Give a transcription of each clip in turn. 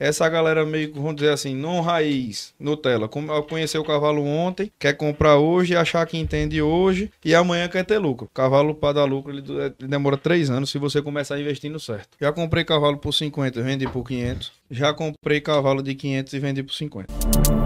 essa galera meio que, vamos dizer assim, não raiz, Nutella. Conheceu o cavalo ontem, quer comprar hoje, achar que entende hoje e amanhã quer ter lucro. Cavalo para dar lucro, é, ele, demora três anos se você começar investindo certo. Já comprei cavalo por 50, vende por 500. Já comprei cavalo de 500 e vende por 50.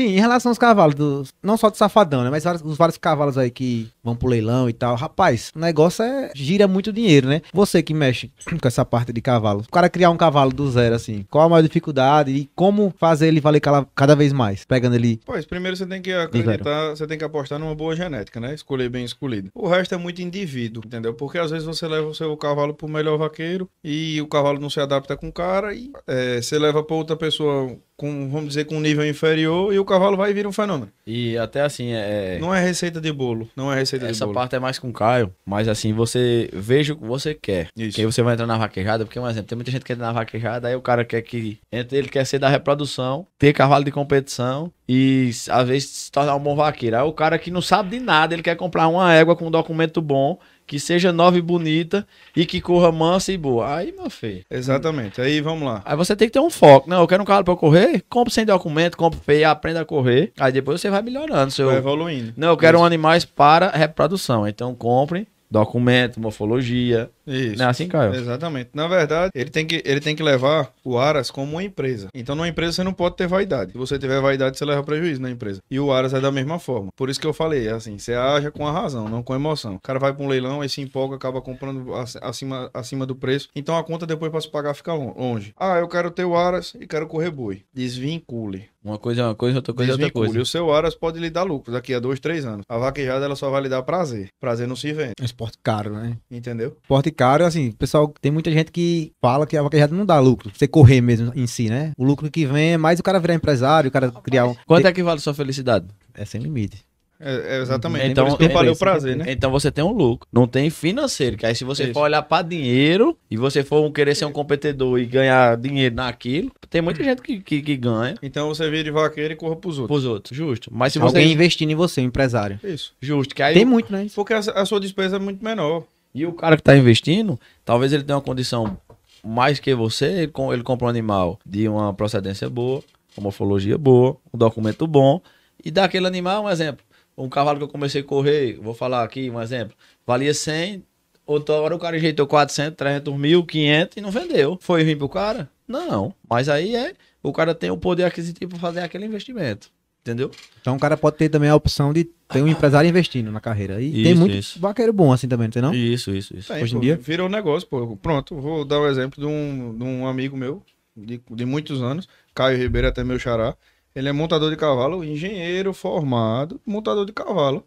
Sim, em relação aos cavalos, não só do Safadão, né? Mas os vários cavalos aí que vão pro leilão e tal. Rapaz, o negócio é. gira muito dinheiro, né? Você que mexe com essa parte de cavalo, o cara criar um cavalo do zero, assim, qual a maior dificuldade e como fazer ele valer cada vez mais? Pegando ele. Pois, primeiro você tem que acreditar, você tem que apostar numa boa genética, né? Escolher bem escolhido. O resto é muito indivíduo, entendeu? Porque às vezes você leva o seu cavalo pro melhor vaqueiro e o cavalo não se adapta com o cara e é, você leva pra outra pessoa com, vamos dizer, com um nível inferior e o cavalo vai virar um fenômeno. E até assim, é, é. Não é receita de bolo. Não é receita Essa de bolo. Essa parte é mais com o Caio, mas assim, você veja o que você quer. Isso. Que aí você vai entrar na vaquejada, porque, um exemplo, tem muita gente que entra na vaquejada, aí o cara quer que. Entre ele quer ser da reprodução, ter cavalo de competição e às vezes se tornar um bom vaqueiro. Aí o cara que não sabe de nada, ele quer comprar uma égua com um documento bom que seja nova e bonita e que corra mansa e boa. Aí, meu filho. Exatamente. Aí vamos lá. Aí você tem que ter um foco. Não, né? eu quero um carro para correr, compre sem documento, compre feio, aprenda a correr. Aí depois você vai melhorando. Seu... Vai evoluindo. Não, eu quero Isso. um animais para reprodução. Então compre documento, morfologia, isso. Não é assim, Caio? Exatamente. Na verdade, ele tem, que, ele tem que levar o Aras como uma empresa. Então, numa empresa, você não pode ter vaidade. Se você tiver vaidade, você leva prejuízo na empresa. E o Aras é da mesma forma. Por isso que eu falei, é assim, você age com a razão, não com a emoção. O cara vai para um leilão, aí se empolga, acaba comprando acima, acima do preço. Então, a conta depois para se pagar fica longe. Ah, eu quero ter o Aras e quero correr boi. Desvincule. Uma coisa é uma coisa, outra coisa é outra coisa. E o seu Aras pode lhe dar lucros daqui a dois, três anos. A vaquejada, ela só vai lhe dar prazer. Prazer não se vende. É um esporte caro, né? Entendeu? Esporte caro, assim, pessoal, tem muita gente que fala que é a vaquejada não dá lucro, você correr mesmo em si, né? O lucro que vem é mais o cara virar empresário, o cara criar um... Quanto é que vale sua felicidade? É sem limite. É, é exatamente. Então, então valeu o prazer, né? Então você tem um lucro. Não tem financeiro. Que aí se você for olhar para dinheiro e você for querer ser um é. competidor e ganhar dinheiro naquilo, tem muita gente que, que, que ganha. Então você vira de vaqueiro e corra pros outros. Pros outros, justo. Mas se Alguém você... Alguém investindo em você, empresário. Isso. Justo. Que aí... Tem muito, né? Porque a, a sua despesa é muito menor. E o cara que está investindo, talvez ele tenha uma condição mais que você, ele, compra um animal de uma procedência boa, uma morfologia boa, um documento bom, e dá aquele animal, um exemplo. Um cavalo que eu comecei a correr, vou falar aqui um exemplo, valia 100, outra hora o cara ajeitou 400, 300, 1000, 500 e não vendeu. Foi ruim pro cara? Não, mas aí é, o cara tem o poder aquisitivo para fazer aquele investimento. Entendeu? Então o cara pode ter também a opção de ter um empresário investindo na carreira. E isso, tem muito isso. vaqueiro bom assim também, não tem não? Isso, isso, isso. Tem, Hoje pô, em dia. Virou negócio, pô. Pronto, vou dar o um exemplo de um, de um amigo meu, de, de muitos anos, Caio Ribeiro, até meu xará. Ele é montador de cavalo, engenheiro formado, montador de cavalo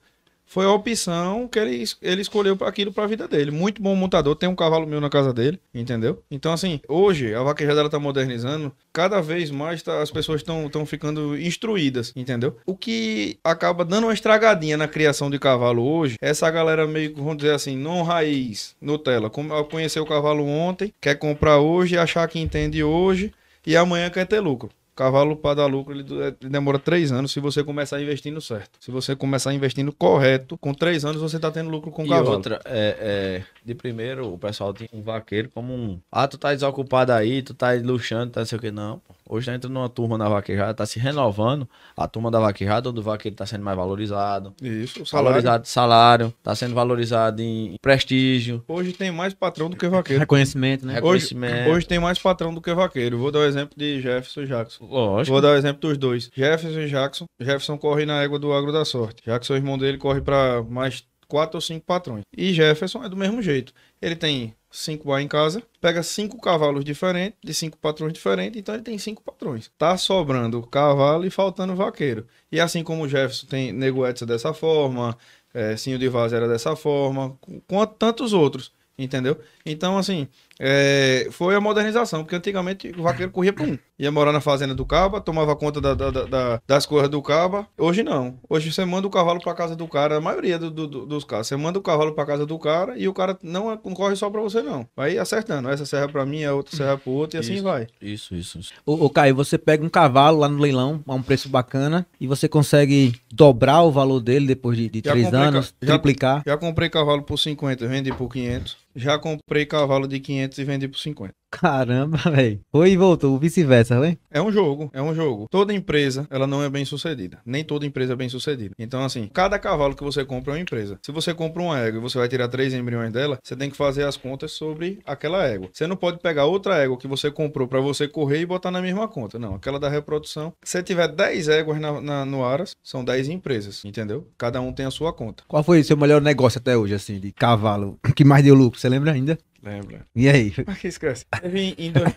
foi a opção que ele, ele escolheu para aquilo para a vida dele. Muito bom montador, tem um cavalo meu na casa dele, entendeu? Então, assim, hoje a vaquejada está modernizando, cada vez mais tá, as pessoas estão ficando instruídas, entendeu? O que acaba dando uma estragadinha na criação de cavalo hoje, essa galera meio, vamos dizer assim, não raiz, Nutella, conheceu o cavalo ontem, quer comprar hoje, achar que entende hoje e amanhã quer ter lucro. Cavalo para dar lucro, é, ele demora três anos se você começar investindo certo. Se você começar investindo correto, com três anos você está tendo lucro com o cavalo. E outra, é, é, de primeiro, o pessoal tinha um vaqueiro como um... Ah, tu tá desocupado aí, tu tá luxando, tá não sei o que. Não, pô. Hoje tá entrando uma turma na vaquejada, tá se renovando a turma da vaquejada, onde o vaqueiro tá sendo mais valorizado. Isso, o salário. Valorizado salário, tá sendo valorizado em prestígio. Hoje tem mais patrão do que vaqueiro. Reconhecimento, né? Reconhecimento. Hoje, hoje tem mais patrão do que vaqueiro. Vou dar o exemplo de Jefferson e Jackson. Lógico. Vou dar o exemplo dos dois. Jefferson e Jackson. Jefferson corre na égua do Agro da Sorte. Jackson, o irmão dele, corre para mais quatro ou cinco patrões. E Jefferson é do mesmo jeito. Ele tem cinco a em casa, pega cinco cavalos diferentes, de cinco patrões diferentes, então ele tem cinco patrões. Tá sobrando cavalo e faltando vaqueiro. E assim como o Jefferson tem Nego Edson dessa forma, é, Sinho de Vaz era dessa forma, com, com tantos outros, entendeu? Então, assim, é, foi a modernização, porque antigamente o vaqueiro corria para um. Ia morar na fazenda do caba, tomava conta da, da, da, das coisas do caba. Hoje não. Hoje você manda o cavalo para casa do cara, a maioria do, do, dos casos. Você manda o cavalo para casa do cara e o cara não concorre é, só para você, não. Vai acertando. Essa serra é para mim, a outra serra é para outro e assim isso, vai. Isso, isso. isso. Ô, Caio, você pega um cavalo lá no leilão a um preço bacana e você consegue dobrar o valor dele depois de, de três comprei, anos, triplicar. Já comprei cavalo por 50, vende por 500. Já comprei cavalo de 500 200 e vendi por 50. Caramba, velho. Foi e voltou, vice-versa, né? É um jogo, é um jogo. Toda empresa, ela não é bem sucedida. Nem toda empresa é bem sucedida. Então, assim, cada cavalo que você compra é uma empresa. Se você compra uma égua e você vai tirar três embriões dela, você tem que fazer as contas sobre aquela égua. Você não pode pegar outra égua que você comprou para você correr e botar na mesma conta. Não, aquela da reprodução. Se você tiver 10 éguas na, na, no Aras, são 10 empresas, entendeu? Cada um tem a sua conta. Qual foi o seu melhor negócio até hoje, assim, de cavalo? Que mais deu lucro? Você lembra ainda? Lembra. E aí? Por que esquece? Teve em 2000.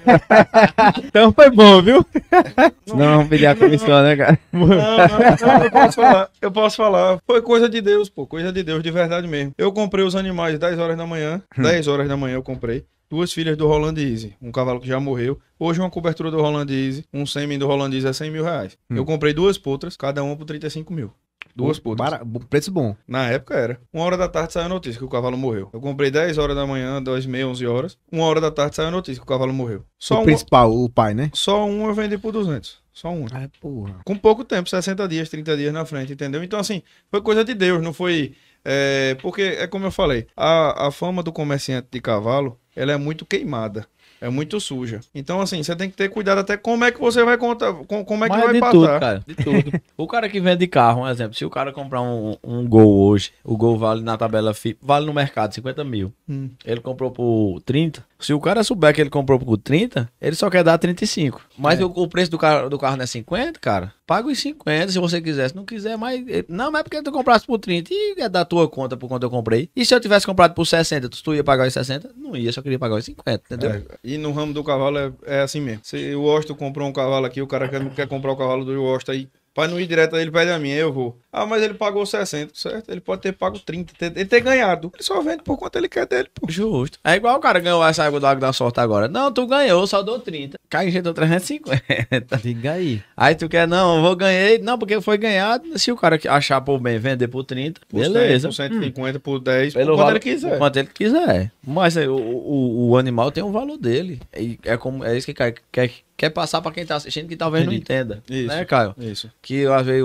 então foi bom, viu? Não, não vamos pedir a comissão, não, né, cara? Não, não, não, eu posso falar. Eu posso falar. Foi coisa de Deus, pô. Coisa de Deus, de verdade mesmo. Eu comprei os animais 10 horas da manhã. 10 hum. horas da manhã eu comprei duas filhas do Roland Easy, um cavalo que já morreu. Hoje uma cobertura do Roland Easy, um sêmen do Roland Easy é 100 mil reais. Hum. Eu comprei duas potras, cada uma por 35 mil. Duas putas. para Preço bom. Na época era. Uma hora da tarde saiu a notícia que o cavalo morreu. Eu comprei 10 horas da manhã, 2 meia, 11 horas. Uma hora da tarde saiu a notícia que o cavalo morreu. Só o principal, o pai, né? Só um eu vendi por 200. Só um. Ah, porra. Com pouco tempo, 60 dias, 30 dias na frente, entendeu? Então, assim, foi coisa de Deus, não foi... É... porque, é como eu falei, a, a fama do comerciante de cavalo, ela é muito queimada. É muito suja. Então, assim, você tem que ter cuidado até como é que você vai contar, como é que Mas é vai de passar. Tudo, cara, de tudo. o cara que vende carro, um exemplo, se o cara comprar um, um Gol hoje, o Gol vale na tabela FIP, vale no mercado 50 mil. Hum. Ele comprou por 30. Se o cara souber que ele comprou por 30, ele só quer dar 35. Mas é. o, o, preço do carro, do carro não é 50, cara. Paga os 50 se você quiser. Se não quiser, mas. Eh, não, mas é porque tu comprasse por 30. E é da tua conta por quanto eu comprei. E se eu tivesse comprado por 60, tu, tu ia pagar os 60? Não ia, só queria pagar os 50, entendeu? É, e no ramo do cavalo é, é assim mesmo. Se o Osto comprou um cavalo aqui, o cara quer, quer comprar o cavalo do Osto aí Pra não ir direto a ele, pede a minha, eu vou. Ah, mas ele pagou 60, certo? Ele pode ter pago 30, ter, ele ter ganhado. Ele só vende por quanto ele quer dele, pô. Justo. É igual o cara ganhou essa água do água da sorte agora. Não, tu ganhou, só dou 30. Cai injetou 350. Liga aí. Aí tu quer, não, eu vou ganhei. Não, porque foi ganhado. Se o cara achar por bem vender por 30, por beleza. 100, por 150, hum. por 10, Pelo por quanto valor, ele quiser. Por quanto ele quiser. Mas é, o, o, o animal tem um valor dele. é, como, é isso que, quer, que quer passar para quem está assistindo que talvez Entendi. não entenda. Né, isso, né, Caio? Isso. Que às vezes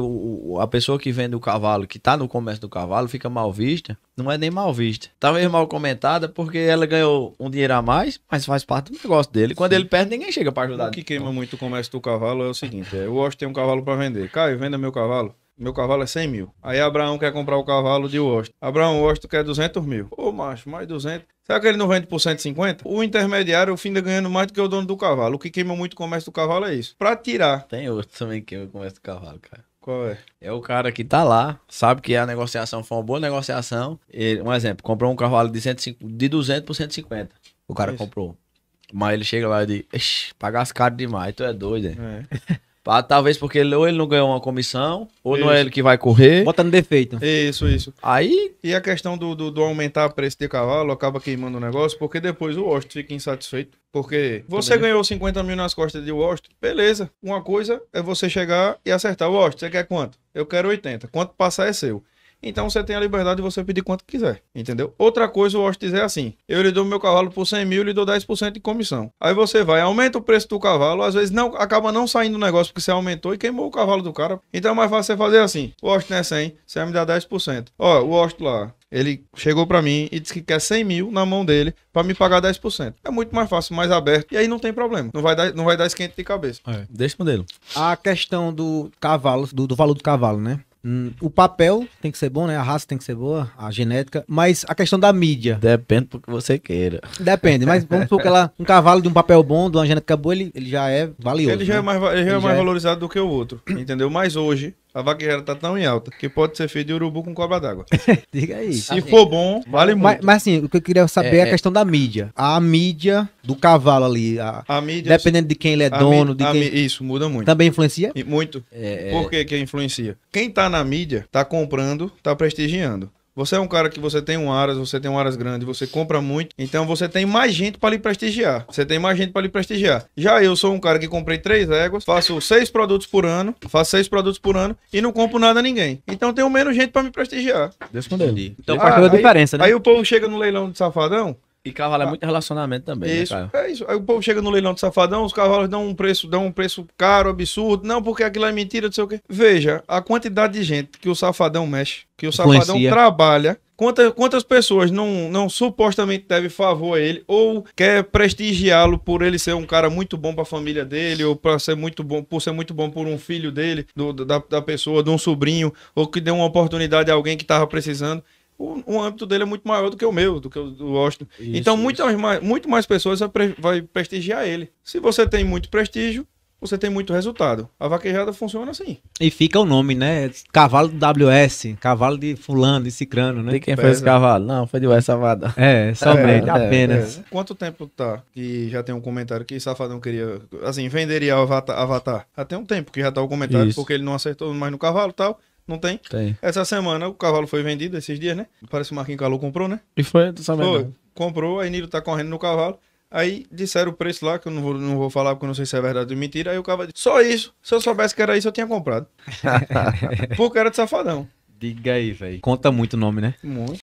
a pessoa que vende o cavalo, que está no comércio do cavalo, fica mal vista. Não é nem mal vista. Talvez mal comentada, porque ela ganhou um dinheiro a mais, mas faz parte do negócio dele. Quando Sim. ele perde, ninguém chega para ajudar. O que queima muito o comércio do cavalo é o seguinte: é, eu gosto de ter um cavalo para vender. Caio, venda meu cavalo. Meu cavalo é 100 mil. Aí Abraão quer comprar o cavalo de Washington. Abraão Washington quer 200 mil. Ô, macho, mais 200. Será que ele não vende por 150? O intermediário de tá ganhando mais do que o dono do cavalo. O que queima muito o comércio do cavalo é isso. Pra tirar. Tem outro também que queima é o comércio do cavalo, cara. Qual é? É o cara que tá lá, sabe que a negociação foi uma boa negociação. Ele, um exemplo, comprou um cavalo de, 150, de 200 por 150. O cara isso. comprou. Mas ele chega lá e diz, pagar as caras demais, tu é doido, hein? É. Ah, talvez porque ele, ou ele não ganhou uma comissão, ou isso. não é ele que vai correr. Bota no defeito. Isso, isso. Aí. E a questão do, do, do aumentar o preço de cavalo acaba queimando o negócio, porque depois o Washington fica insatisfeito. Porque você Também. ganhou 50 mil nas costas de Washington, beleza. Uma coisa é você chegar e acertar. Washington, você quer quanto? Eu quero 80. Quanto passar é seu. Então você tem a liberdade de você pedir quanto quiser, entendeu? Outra coisa eu gosto de dizer assim: eu lhe dou meu cavalo por 100 mil, lhe dou 10% de comissão. Aí você vai, aumenta o preço do cavalo, às vezes não acaba não saindo o negócio porque você aumentou e queimou o cavalo do cara. Então é mais fácil você fazer assim: o Austin é 100, você vai me dar 10%. Ó, o Austin lá, ele chegou para mim e disse que quer 100 mil na mão dele para me pagar 10%. É muito mais fácil, mais aberto. E aí não tem problema. Não vai dar, não vai dar esquente de cabeça. É. Desse modelo. A questão do cavalo, do, do valor do cavalo, né? Hum, o papel tem que ser bom, né? A raça tem que ser boa, a genética, mas a questão da mídia. Depende do que você queira. Depende, mas vamos supor que ela, um cavalo de um papel bom, de uma genética boa, ele, ele já é valioso. Ele já, é né? é, mais, ele já é ele é mais já é- valorizado é... do que o outro, entendeu? Mas hoje, a vaquejada tá tão em alta que pode ser feito de urubu com cobra d'água. Diga aí. Se tá for bom, vale muito. Mas, assim, o que eu queria saber é, é a é. questão da mídia. A mídia do cavalo ali. A, a mídia. Dependendo de quem ele é dono. de quem... Isso, muda muito. Também influencia? muito. É, é... Por que que influencia? Quem tá na mídia tá comprando, tá prestigiando. Você é um cara que você tem um aras, você tem um aras grande, você compra muito, então você tem mais gente para lhe prestigiar. Você tem mais gente para lhe prestigiar. Já eu sou um cara que comprei três éguas, faço seis produtos por ano, faço seis produtos por ano e não compro nada a ninguém. Então tenho menos gente para me prestigiar. Deus Então faz toda a diferença, né? Aí o povo chega no leilão de safadão, e cavalo é ah. muito relacionamento também. Né, isso, né, é isso. Aí o povo chega no leilão do safadão, os cavalos dão um preço, dão um preço caro, absurdo. Não, porque aquilo é mentira, não sei o quê. Veja a quantidade de gente que o safadão mexe, que o safadão Influencia. trabalha. Quantas, quantas pessoas não, não supostamente deve favor a ele ou quer prestigiá-lo por ele ser um cara muito bom para a família dele ou para ser muito bom por ser muito bom por um filho dele do, da, da pessoa de um sobrinho ou que deu uma oportunidade a alguém que estava precisando o, o âmbito dele é muito maior do que o meu, do que o do Austin. Isso, então, muito mais pessoas vai, pre, vai prestigiar ele. Se você tem muito prestígio, você tem muito resultado. A vaquejada funciona assim. E fica o nome, né? Cavalo do WS, cavalo de fulano, de cicrano, né? De quem Pesa. foi esse cavalo? Não, foi de Wes Salvador. É, somente, é, é, apenas. É, é. Quanto tempo tá que já tem um comentário que Safadão queria, assim, venderia o Avatar? Já tem um tempo que já tá o comentário, Isso. porque ele não acertou mais no cavalo e tal. Não tem? Tem. Essa semana o cavalo foi vendido, esses dias, né? Parece que o Marquinhos Calou comprou, né? E foi, tu sabe? Foi, né? comprou, aí Nilo tá correndo no cavalo. Aí disseram o preço lá, que eu não vou, não vou falar porque eu não sei se é verdade ou mentira. Aí o cavalo disse: só isso. Se eu soubesse que era isso, eu tinha comprado. porque era de safadão. Diga aí, velho. Conta muito o nome, né? Muito.